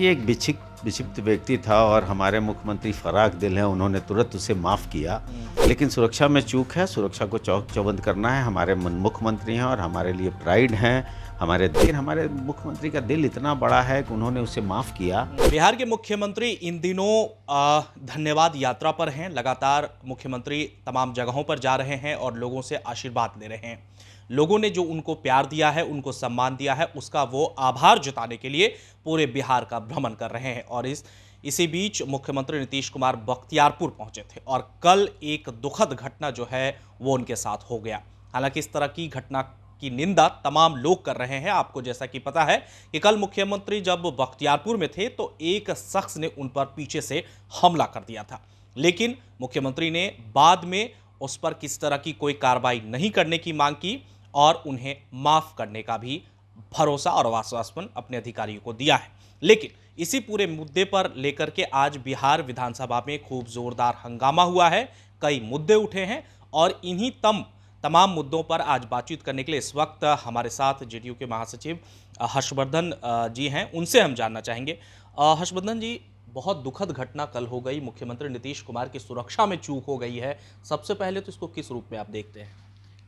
ये एक बिछिक विक्षिप्त व्यक्ति था और हमारे मुख्यमंत्री फराक दिल हैं उन्होंने तुरंत उसे माफ़ किया लेकिन सुरक्षा में चूक है सुरक्षा को चौक चौबंद करना है हमारे मुख्यमंत्री हैं और हमारे लिए प्राइड हैं हमारे दिल हमारे मुख्यमंत्री का दिल इतना बड़ा है कि उन्होंने उसे माफ़ किया बिहार के मुख्यमंत्री इन दिनों धन्यवाद यात्रा पर हैं लगातार मुख्यमंत्री तमाम जगहों पर जा रहे हैं और लोगों से आशीर्वाद ले रहे हैं लोगों ने जो उनको प्यार दिया है उनको सम्मान दिया है उसका वो आभार जताने के लिए पूरे बिहार का भ्रमण कर रहे हैं और इस इसी बीच मुख्यमंत्री नीतीश कुमार बख्तियारपुर पहुंचे थे और कल एक दुखद घटना जो है वो उनके साथ हो गया हालांकि इस तरह की घटना की निंदा तमाम लोग कर रहे हैं आपको जैसा कि पता है कि कल मुख्यमंत्री जब बख्तियारपुर में थे तो एक शख्स ने उन पर पीछे से हमला कर दिया था लेकिन मुख्यमंत्री ने बाद में उस पर किस तरह की कोई कार्रवाई नहीं करने की मांग की और उन्हें माफ़ करने का भी भरोसा और आश्वासन अपने अधिकारियों को दिया है लेकिन इसी पूरे मुद्दे पर लेकर के आज बिहार विधानसभा में खूब जोरदार हंगामा हुआ है कई मुद्दे उठे हैं और इन्हीं तम तमाम मुद्दों पर आज बातचीत करने के लिए इस वक्त हमारे साथ जेडीयू के महासचिव हर्षवर्धन जी हैं उनसे हम जानना चाहेंगे हर्षवर्धन जी बहुत दुखद घटना कल हो गई मुख्यमंत्री नीतीश कुमार की सुरक्षा में चूक हो गई है सबसे पहले तो इसको किस रूप में आप देखते हैं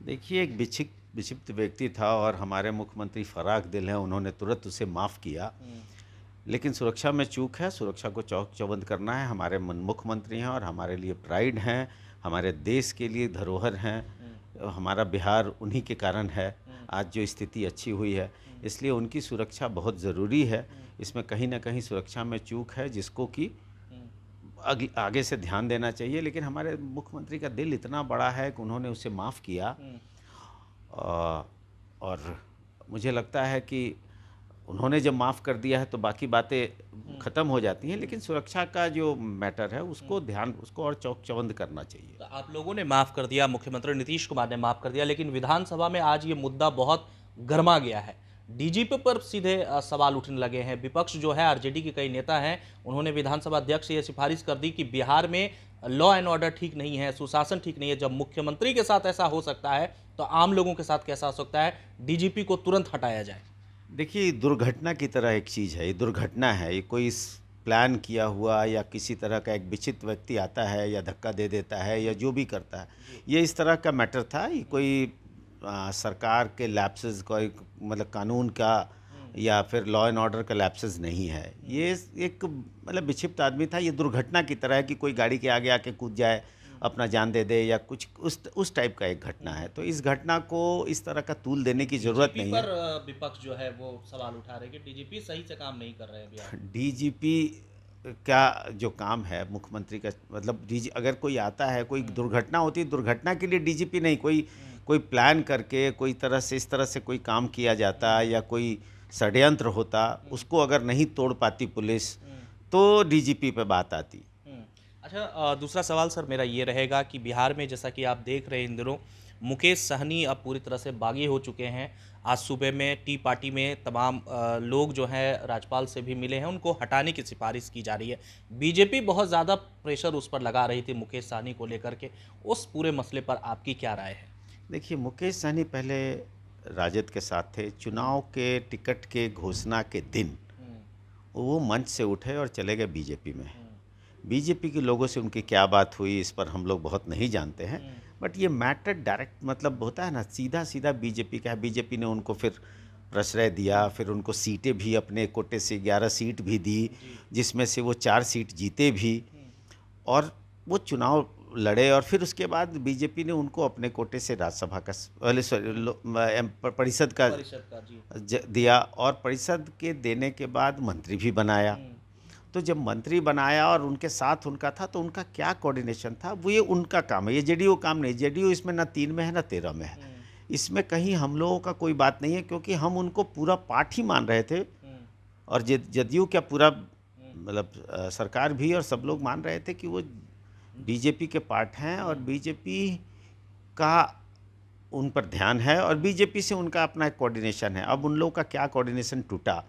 देखिए एक विक्षिप्त विक्षिप्त व्यक्ति था और हमारे मुख्यमंत्री फराक दिल हैं उन्होंने तुरंत उसे माफ़ किया हम्म। लेकिन सुरक्षा में चूक है सुरक्षा को चौक चौबंद करना है हमारे मुख्यमंत्री हैं और हमारे लिए प्राइड हैं हमारे देश के लिए धरोहर हैं हम्म। हमारा बिहार उन्हीं के कारण है हम्म। आज जो स्थिति अच्छी हुई है इसलिए उनकी सुरक्षा बहुत ज़रूरी है इसमें कहीं ना कहीं सुरक्षा में चूक है जिसको कि आगे से ध्यान देना चाहिए लेकिन हमारे मुख्यमंत्री का दिल इतना बड़ा है कि उन्होंने उसे माफ़ किया और मुझे लगता है कि उन्होंने जब माफ़ कर दिया है तो बाकी बातें हम्म। ख़त्म हो जाती हैं लेकिन सुरक्षा का जो मैटर है उसको हम्म। ध्यान उसको और चौक चौबंद करना चाहिए तो आप लोगों ने माफ़ कर दिया मुख्यमंत्री नीतीश कुमार ने माफ़ कर दिया लेकिन विधानसभा में आज ये मुद्दा बहुत गर्मा गया है डीजीपी पर सीधे सवाल उठने लगे हैं विपक्ष जो है आरजेडी के कई नेता हैं उन्होंने विधानसभा अध्यक्ष से ये सिफारिश कर दी कि बिहार में लॉ एंड ऑर्डर ठीक नहीं है सुशासन ठीक नहीं है जब मुख्यमंत्री के साथ ऐसा हो सकता है तो आम लोगों के साथ कैसा हो सकता है डीजीपी को तुरंत हटाया जाए देखिए दुर्घटना की तरह एक चीज़ है ये दुर्घटना है ये कोई प्लान किया हुआ या किसी तरह का एक विचित व्यक्ति आता है या धक्का दे देता है या जो भी करता है ये इस तरह का मैटर था ये कोई आ, सरकार के लैप्सेस कोई मतलब कानून का या फिर लॉ एंड ऑर्डर का लैप्सेस नहीं है ये एक मतलब विक्षिप्त आदमी था ये दुर्घटना की तरह है कि कोई गाड़ी के आगे आके कूद जाए अपना जान दे दे या कुछ उस उस टाइप का एक घटना है तो इस घटना को इस तरह का तूल देने की जरूरत नहीं पर है विपक्ष जो है वो सवाल उठा रहे कि डीजीपी सही से काम नहीं कर रहे हैं डीजीपी क्या जो काम है मुख्यमंत्री का मतलब डीजी अगर कोई आता है कोई हम्म। दुर्घटना होती है दुर्घटना के लिए डीजीपी नहीं कोई हम्म। कोई प्लान करके कोई तरह से इस तरह से कोई काम किया जाता हम्म। या कोई षड्यंत्र होता उसको अगर नहीं तोड़ पाती पुलिस तो डीजीपी पे बात आती अच्छा दूसरा सवाल सर मेरा ये रहेगा कि बिहार में जैसा कि आप देख रहे हैं इन मुकेश सहनी अब पूरी तरह से बागी हो चुके हैं आज सुबह में टी पार्टी में तमाम लोग जो हैं राज्यपाल से भी मिले हैं उनको हटाने की सिफारिश की जा रही है बीजेपी बहुत ज़्यादा प्रेशर उस पर लगा रही थी मुकेश सहनी को लेकर के उस पूरे मसले पर आपकी क्या राय है देखिए मुकेश सहनी पहले राजद के साथ थे चुनाव के टिकट के घोषणा के दिन हम्म। वो मंच से उठे और चले गए बीजेपी में हम्म। बीजेपी के लोगों से उनकी क्या बात हुई इस पर हम लोग बहुत नहीं जानते हैं हम्म। बट ये मैटर डायरेक्ट मतलब होता है ना सीधा सीधा बीजेपी का है बीजेपी ने उनको फिर प्रश्रय दिया फिर उनको सीटें भी अपने कोटे से ग्यारह सीट भी दी जिसमें से वो चार सीट जीते भी हम्म। और वो चुनाव लड़े और फिर उसके बाद बीजेपी ने उनको अपने कोटे से राज्यसभा का परिषद का, परिषद का दिया और परिषद के देने के बाद मंत्री भी बनाया हम्म। तो जब मंत्री बनाया और उनके साथ उनका था तो उनका क्या कोऑर्डिनेशन था वो ये उनका काम है ये जेडीयू काम नहीं जेडीयू इसमें ना तीन में है ना तेरह में है हम्म। इसमें कहीं हम लोगों का कोई बात नहीं है क्योंकि हम उनको पूरा पार्ट ही मान रहे थे हम्म। और जदयू क्या पूरा हम्म। मतलब सरकार भी और सब लोग मान रहे थे कि वो बीजेपी के पार्ट हैं और बीजेपी का उन पर ध्यान है और बीजेपी से उनका अपना एक कोऑर्डिनेशन है अब उन लोगों का क्या कोऑर्डिनेशन टूटा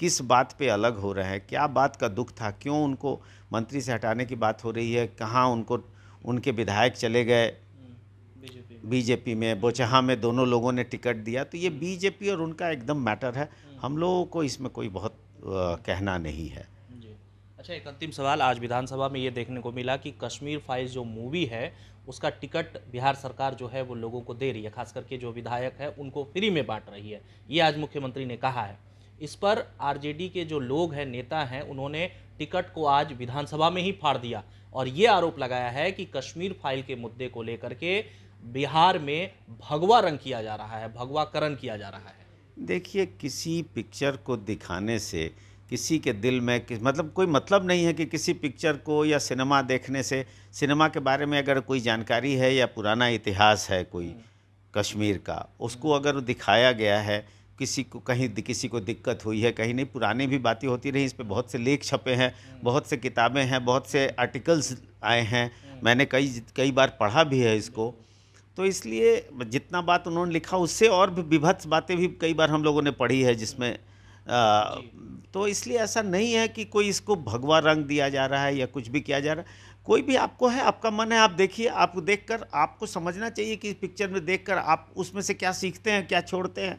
किस बात पे अलग हो रहे हैं क्या बात का दुख था क्यों उनको मंत्री से हटाने की बात हो रही है कहाँ उनको उनके विधायक चले गए बीजेपी में बोचहा में दोनों लोगों ने टिकट दिया तो ये बीजेपी और उनका एकदम मैटर है हम्म। हम लोगों को इसमें कोई बहुत कहना नहीं है अच्छा एक अंतिम सवाल आज विधानसभा में ये देखने को मिला कि कश्मीर फाइल्स जो मूवी है उसका टिकट बिहार सरकार जो है वो लोगों को दे रही है खास करके जो विधायक है उनको फ्री में बांट रही है ये आज मुख्यमंत्री ने कहा है इस पर आरजेडी के जो लोग हैं नेता हैं उन्होंने टिकट को आज विधानसभा में ही फाड़ दिया और ये आरोप लगाया है कि कश्मीर फाइल के मुद्दे को लेकर के बिहार में भगवा रंग किया जा रहा है भगवाकरण किया जा रहा है देखिए किसी पिक्चर को दिखाने से किसी के दिल में किस मतलब कोई मतलब नहीं है कि किसी पिक्चर को या सिनेमा देखने से सिनेमा के बारे में अगर कोई जानकारी है या पुराना इतिहास है कोई हम्म। कश्मीर का उसको हम्म। अगर दिखाया गया है किसी को कहीं किसी को दिक्कत हुई है कहीं नहीं पुरानी भी बातें होती रही इस पर बहुत से लेख छपे हैं बहुत से किताबें हैं बहुत से आर्टिकल्स आए हैं मैंने कई कई बार पढ़ा भी है इसको तो इसलिए जितना बात उन्होंने लिखा उससे और भी विभत्स बातें भी कई बार हम लोगों ने पढ़ी है जिसमें आ, तो इसलिए ऐसा नहीं है कि कोई इसको भगवा रंग दिया जा रहा है या कुछ भी किया जा रहा है कोई भी आपको है आपका मन है आप देखिए आपको देखकर आपको समझना चाहिए कि इस पिक्चर में देखकर आप उसमें से क्या सीखते हैं क्या छोड़ते हैं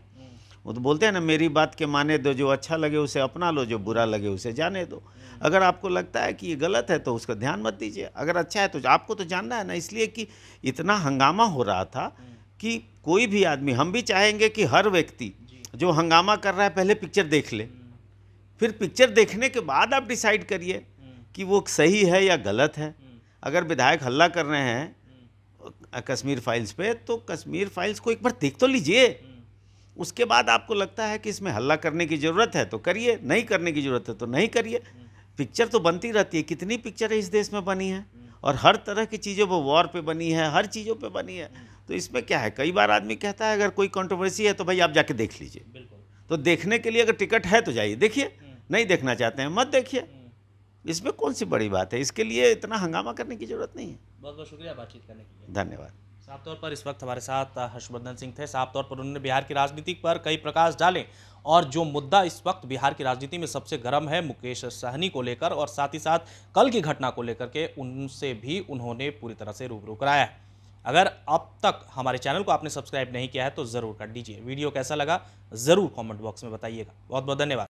वो तो बोलते हैं ना मेरी बात के माने दो जो अच्छा लगे उसे अपना लो जो बुरा लगे उसे जाने दो अगर आपको लगता है कि ये गलत है तो उसका ध्यान मत दीजिए अगर अच्छा है तो आपको तो जानना है ना इसलिए कि इतना हंगामा हो रहा था कि कोई भी आदमी हम भी चाहेंगे कि हर व्यक्ति जो हंगामा कर रहा है पहले पिक्चर देख ले फिर पिक्चर देखने के बाद आप डिसाइड करिए कि वो सही है या गलत है अगर विधायक हल्ला कर रहे हैं कश्मीर फाइल्स पे तो कश्मीर फाइल्स को एक बार देख तो लीजिए उसके बाद आपको लगता है कि इसमें हल्ला करने की ज़रूरत है तो करिए नहीं करने की ज़रूरत है तो नहीं करिए पिक्चर तो बनती रहती है कितनी पिक्चरें इस देश में बनी है और हर तरह की चीज़ों पर वॉर पे बनी है हर चीज़ों पे बनी है तो इसमें क्या है कई बार आदमी कहता है अगर कोई कंट्रोवर्सी है तो भाई आप जाके देख लीजिए तो देखने के लिए अगर टिकट है तो जाइए देखिए हम्म। नहीं देखना चाहते हैं मत देखिए हम्म। इसमें कौन सी बड़ी बात है इसके लिए इतना हंगामा करने की ज़रूरत नहीं है बहुत बहुत शुक्रिया बातचीत करने के लिए धन्यवाद साफ तौर पर इस वक्त हमारे साथ हर्षवर्धन सिंह थे साफ तौर पर उन्होंने बिहार की राजनीति पर कई प्रकाश डाले और जो मुद्दा इस वक्त बिहार की राजनीति में सबसे गर्म है मुकेश सहनी को लेकर और साथ ही साथ कल की घटना को लेकर के उनसे भी उन्होंने पूरी तरह से रूबरू कराया है अगर अब तक हमारे चैनल को आपने सब्सक्राइब नहीं किया है तो ज़रूर कर दीजिए वीडियो कैसा लगा ज़रूर कॉमेंट बॉक्स में बताइएगा बहुत बहुत धन्यवाद